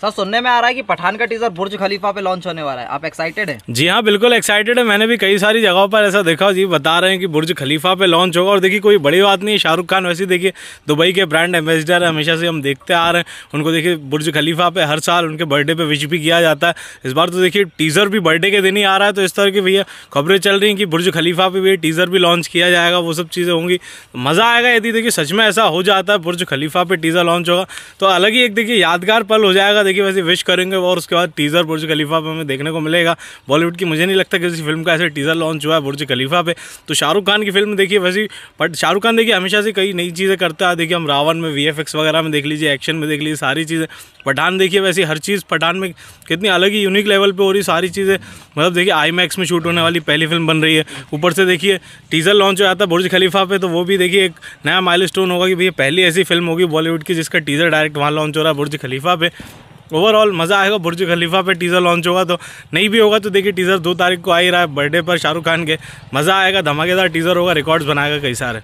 sir सुनने में आ रहा है कि पठान का टीजर बुर्ज खलीफा पे लॉन्च होने वाला है आप एक्साइटेड हैं जी हाँ बिल्कुल एक्साइटेड है मैंने भी कई सारी जगहों पर ऐसा देखा जी बता रहे हैं कि बुर्ज खलीफा पे लॉन्च होगा और देखिए कोई बड़ी बात नहीं है शाहरुख खान वैसे देखिए दुबई के ब्रांड एम्बेसडर है हमेशा से हम देखते आ रहे हैं उनको देखिए बुर्ज खलीफा पे हर साल उनके बर्थडे पर विश भी किया जाता है इस बार तो देखिए टीजर भी बर्थडे के दिन ही आ रहा है तो इस तरह की भैया खबरें चल रही हैं कि बुर्ज खलीफा पर भी टीजर भी लॉन्च किया जाएगा वो सब चीज़ें होंगी मज़ा आएगा यदि देखिए सच में ऐसा हो जाता है बुर्ज खलीफा पर टीजर लॉन्च होगा तो अलग ही एक देखिए यादगार पल हो जाएगा देखिए वैसे विश करेंगे और उसके बाद टीज़र बुर्ज खलीफा पर हमें देखने को मिलेगा बॉलीवुड की मुझे नहीं लगता किसी फिल्म का ऐसे टीज़र लॉन्च हुआ है बुर्ज खलीफा पे तो शाहरुख खान की फिल्म देखिए वैसे बट शाहरुख खान देखिए हमेशा से कई नई चीज़ें करता है देखिए हम रावण में वी वगैरह में देख लीजिए एक्शन में देख लीजिए सारी चीज़ें पठान देखिए वैसे हर चीज़ पठान में कितनी अलग ही यूनिक लेवल पर हो रही सारी चीज़ें मतलब देखिए आई में शूट होने वाली पहली फिल्म बन रही है ऊपर से देखिए टीज़र लॉन्च हुआ था बुर्ज खलीफा पे तो वो भी देखिए एक नया माइल होगा कि भैया पहली ऐसी फिल्म होगी बॉलीवुड की जिसका टीज़र डायरेक्ट वहाँ लॉन्च हो रहा है बुर्ज खलीफा पे ओवरऑल मज़ा आएगा बुर्ज खलीफा पे टीज़र लॉन्च होगा तो नहीं भी होगा तो देखिए टीज़र दो तारीख को आ ही रहा है बर्थडे पर शाहरुख खान के मज़ा आएगा धमाकेदार टीज़र होगा रिकॉर्ड्स बनाएगा कई सारे